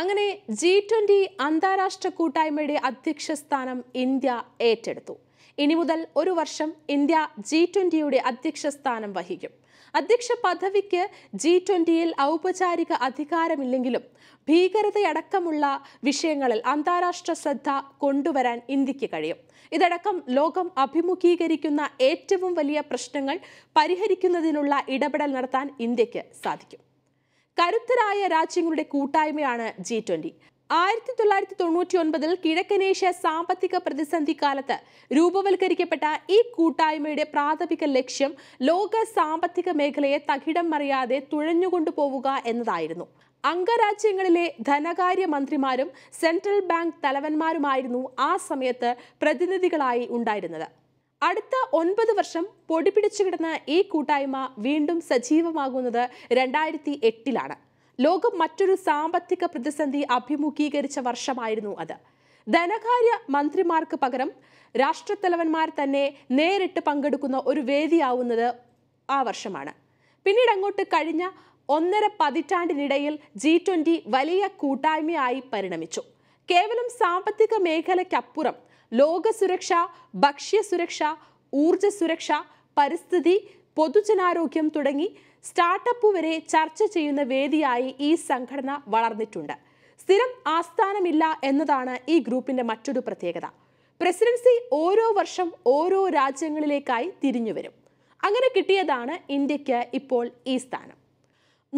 അങ്ങനെ G twenty അന്താരാഷ്ട്ര കൂട്ടായ്മയുടെ അധ്യക്ഷ സ്ഥാനം ഇന്ത്യ ഏറ്റെടുത്തു ഇനി മുതൽ ഒരു വർഷം ഇന്ത്യ ജി ട്വൻ്റിയുടെ അധ്യക്ഷ സ്ഥാനം വഹിക്കും അധ്യക്ഷ പദവിക്ക് ജി ട്വൻ്റിയിൽ ഔപചാരിക അധികാരമില്ലെങ്കിലും ഭീകരതയടക്കമുള്ള വിഷയങ്ങളിൽ അന്താരാഷ്ട്ര ശ്രദ്ധ കൊണ്ടുവരാൻ ഇന്ത്യക്ക് കഴിയും ഇതടക്കം ലോകം അഭിമുഖീകരിക്കുന്ന ഏറ്റവും വലിയ പ്രശ്നങ്ങൾ പരിഹരിക്കുന്നതിനുള്ള ഇടപെടൽ നടത്താൻ ഇന്ത്യക്ക് സാധിക്കും കരുത്തരായ രാജ്യങ്ങളുടെ കൂട്ടായ്മയാണ് ജി ട്വന്റി ആയിരത്തി തൊള്ളായിരത്തി തൊണ്ണൂറ്റി ഒൻപതിൽ കിഴക്കനേഷ്യ സാമ്പത്തിക പ്രതിസന്ധി കാലത്ത് രൂപവൽക്കരിക്കപ്പെട്ട ഈ കൂട്ടായ്മയുടെ പ്രാഥമിക ലക്ഷ്യം ലോക സാമ്പത്തിക മേഖലയെ തകിടം മറിയാതെ തുഴഞ്ഞുകൊണ്ടുപോവുക എന്നതായിരുന്നു അംഗരാജ്യങ്ങളിലെ ധനകാര്യ മന്ത്രിമാരും സെൻട്രൽ ബാങ്ക് തലവന്മാരുമായിരുന്നു ആ സമയത്ത് പ്രതിനിധികളായി ഉണ്ടായിരുന്നത് അടുത്ത ഒൻപത് വർഷം പൊടിപിടിച്ചു കിടന്ന ഈ കൂട്ടായ്മ വീണ്ടും സജീവമാകുന്നത് രണ്ടായിരത്തി എട്ടിലാണ് ലോകം മറ്റൊരു സാമ്പത്തിക പ്രതിസന്ധി അഭിമുഖീകരിച്ച വർഷമായിരുന്നു അത് ധനകാര്യ മന്ത്രിമാർക്ക് പകരം രാഷ്ട്രത്തലവന്മാർ തന്നെ നേരിട്ട് പങ്കെടുക്കുന്ന ഒരു വേദിയാവുന്നത് ആ വർഷമാണ് പിന്നീട് അങ്ങോട്ട് കഴിഞ്ഞ ഒന്നര പതിറ്റാണ്ടിനിടയിൽ ജി ട്വൻ്റി വലിയ കൂട്ടായ്മയായി പരിണമിച്ചു കേവലം സാമ്പത്തിക മേഖലയ്ക്കപ്പുറം ലോക സുരക്ഷ ഭക്ഷ്യസുരക്ഷ ഊർജസുരക്ഷ സുരക്ഷ പരിസ്ഥിതി പൊതുജനാരോഗ്യം തുടങ്ങി സ്റ്റാർട്ടപ്പ് വരെ ചർച്ച ചെയ്യുന്ന വേദിയായി ഈ സംഘടന വളർന്നിട്ടുണ്ട് സ്ഥിരം ആസ്ഥാനമില്ല എന്നതാണ് ഈ ഗ്രൂപ്പിന്റെ മറ്റൊരു പ്രത്യേകത പ്രസിഡൻസി ഓരോ വർഷം ഓരോ രാജ്യങ്ങളിലേക്കായി തിരിഞ്ഞു വരും അങ്ങനെ കിട്ടിയതാണ് ഇന്ത്യക്ക് ഇപ്പോൾ ഈ സ്ഥാനം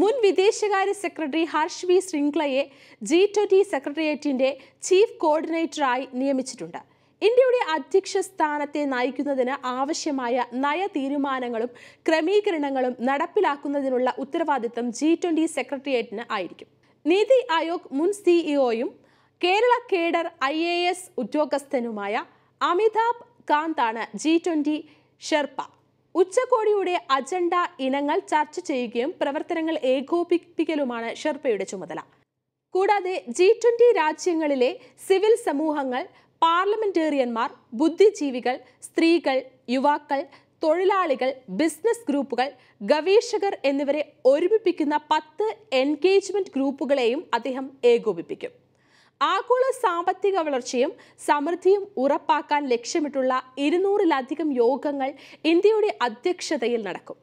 മുൻ വിദേശകാര്യ സെക്രട്ടറി ഹർഷ് വി ശൃംഗ്ലയെ ജി ട്വൻ്റി സെക്രട്ടേറിയറ്റിൻ്റെ ചീഫ് കോർഡിനേറ്ററായി നിയമിച്ചിട്ടുണ്ട് ഇന്ത്യയുടെ അധ്യക്ഷ സ്ഥാനത്തെ നയിക്കുന്നതിന് ആവശ്യമായ നയ തീരുമാനങ്ങളും ക്രമീകരണങ്ങളും നടപ്പിലാക്കുന്നതിനുള്ള ഉത്തരവാദിത്തം ജി ട്വന്റി സെക്രട്ടേറിയറ്റിന് ആയിരിക്കും നീതി ആയോഗ് മുൻ സിഇഒയും Kerala cadre I A S ഉദ്യോഗസ്ഥനുമായ അമിതാഭ് കാന്താണ് ജി ട്വന്റി ഷെർപ്പ ഉച്ചകോടിയുടെ അജണ്ട ഇനങ്ങൾ ചർച്ച ചെയ്യുകയും പ്രവർത്തനങ്ങൾ ഏകോപിപ്പിക്കലുമാണ് ഷെർപ്പയുടെ ചുമതല കൂടാതെ ജി രാജ്യങ്ങളിലെ സിവിൽ സമൂഹങ്ങൾ പാർലമെന്റേറിയന്മാർ ബുദ്ധിജീവികൾ സ്ത്രീകൾ യുവാക്കൾ തൊഴിലാളികൾ ബിസിനസ് ഗ്രൂപ്പുകൾ ഗവേഷകർ എന്നിവരെ ഒരുമിപ്പിക്കുന്ന പത്ത് എൻഗേജ്മെന്റ് ഗ്രൂപ്പുകളെയും അദ്ദേഹം ഏകോപിപ്പിക്കും ആഗോള സാമ്പത്തിക വളർച്ചയും സമൃദ്ധിയും ഉറപ്പാക്കാൻ ലക്ഷ്യമിട്ടുള്ള ഇരുന്നൂറിലധികം യോഗങ്ങൾ ഇന്ത്യയുടെ അധ്യക്ഷതയിൽ നടക്കും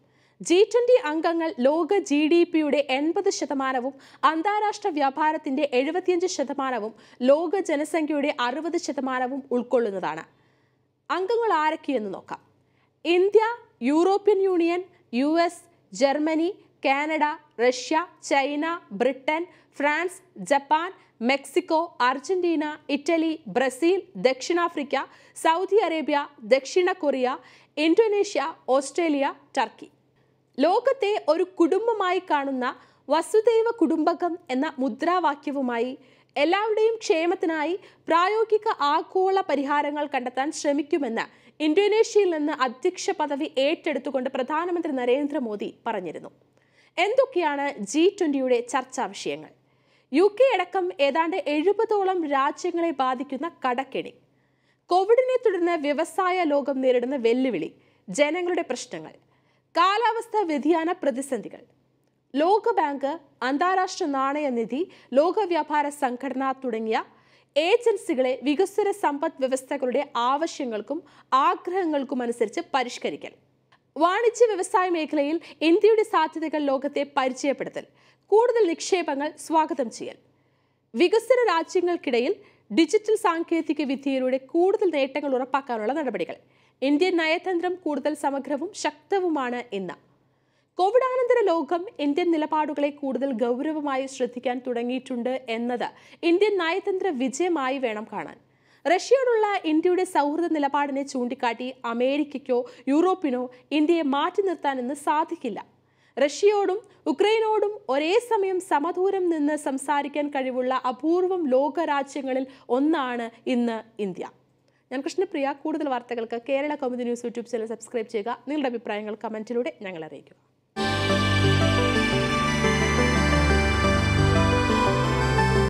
ജി ട്വൻ്റി അംഗങ്ങൾ ലോക ജി ഡി പിയുടെ എൺപത് ശതമാനവും അന്താരാഷ്ട്ര വ്യാപാരത്തിൻ്റെ എഴുപത്തിയഞ്ച് ശതമാനവും ലോക ജനസംഖ്യയുടെ അറുപത് ശതമാനവും ഉൾക്കൊള്ളുന്നതാണ് അംഗങ്ങൾ ആരൊക്കെയെന്ന് നോക്കാം India European Union U S Germany Canada Russia China Britain France Japan Mexico Argentina Italy Brazil ദക്ഷിണാഫ്രിക്ക സൗദി അറേബ്യ ദക്ഷിണ കൊറിയ ഇന്തോനേഷ്യ ഓസ്ട്രേലിയ ടർക്കി ലോകത്തെ ഒരു കുടുംബമായി കാണുന്ന വസുദൈവ കുടുംബകം എന്ന മുദ്രാവാക്യവുമായി എല്ലാവരുടെയും ക്ഷേമത്തിനായി പ്രായോഗിക ആഗോള പരിഹാരങ്ങൾ കണ്ടെത്താൻ ശ്രമിക്കുമെന്ന് ഇന്തോനേഷ്യയിൽ നിന്ന് അധ്യക്ഷ പദവി ഏറ്റെടുത്തുകൊണ്ട് പ്രധാനമന്ത്രി നരേന്ദ്രമോദി പറഞ്ഞിരുന്നു എന്തൊക്കെയാണ് ജി ട്വൻ്റിയുടെ ചർച്ചാ വിഷയങ്ങൾ യു കെ അടക്കം ഏതാണ്ട് എഴുപതോളം രാജ്യങ്ങളെ ബാധിക്കുന്ന കടക്കെണി കോവിഡിനെ തുടർന്ന് വ്യവസായ ലോകം നേരിടുന്ന വെല്ലുവിളി ജനങ്ങളുടെ പ്രശ്നങ്ങൾ കാലാവസ്ഥാ വ്യതിയാന പ്രതിസന്ധികൾ ലോകബാങ്ക് അന്താരാഷ്ട്ര നാണയനിധി ലോകവ്യാപാര സംഘടന തുടങ്ങിയ ഏജൻസികളെ വികസ്വര സമ്പദ് വ്യവസ്ഥകളുടെ ആവശ്യങ്ങൾക്കും ആഗ്രഹങ്ങൾക്കും അനുസരിച്ച് പരിഷ്കരിക്കൽ വാണിജ്യ വ്യവസായ മേഖലയിൽ ഇന്ത്യയുടെ സാധ്യതകൾ ലോകത്തെ പരിചയപ്പെടുത്തൽ കൂടുതൽ നിക്ഷേപങ്ങൾ സ്വാഗതം ചെയ്യൽ വികസ്വര രാജ്യങ്ങൾക്കിടയിൽ ഡിജിറ്റൽ സാങ്കേതിക വിദ്യയിലൂടെ കൂടുതൽ നേട്ടങ്ങൾ ഉറപ്പാക്കാനുള്ള നടപടികൾ ഇന്ത്യൻ നയതന്ത്രം കൂടുതൽ സമഗ്രവും ശക്തവുമാണ് എന്ന് കോവിഡാനന്തര ലോകം ഇന്ത്യൻ നിലപാടുകളെ കൂടുതൽ ഗൗരവമായി ശ്രദ്ധിക്കാൻ തുടങ്ങിയിട്ടുണ്ട് എന്നത് ഇന്ത്യൻ നയതന്ത്ര വിജയമായി വേണം കാണാൻ റഷ്യയോടുള്ള ഇന്ത്യയുടെ സൗഹൃദ നിലപാടിനെ ചൂണ്ടിക്കാട്ടി അമേരിക്കയ്ക്കോ യൂറോപ്പിനോ ഇന്ത്യയെ മാറ്റി നിർത്താനെന്ന് സാധിക്കില്ല റഷ്യയോടും ഉക്രൈനോടും ഒരേ സമയം സമദൂരം നിന്ന് സംസാരിക്കാൻ കഴിവുള്ള അപൂർവം ലോകരാജ്യങ്ങളിൽ ഒന്നാണ് ഇന്ന് ഇന്ത്യ ഞാൻ കൃഷ്ണപ്രിയ കൂടുതൽ വാർത്തകൾക്ക് Kerala Kaumudi news YouTube channel subscribe ചെയ്യുക നിങ്ങളുടെ അഭിപ്രായങ്ങൾ കമൻറ്റിലൂടെ ഞങ്ങൾ അറിയിക്കുക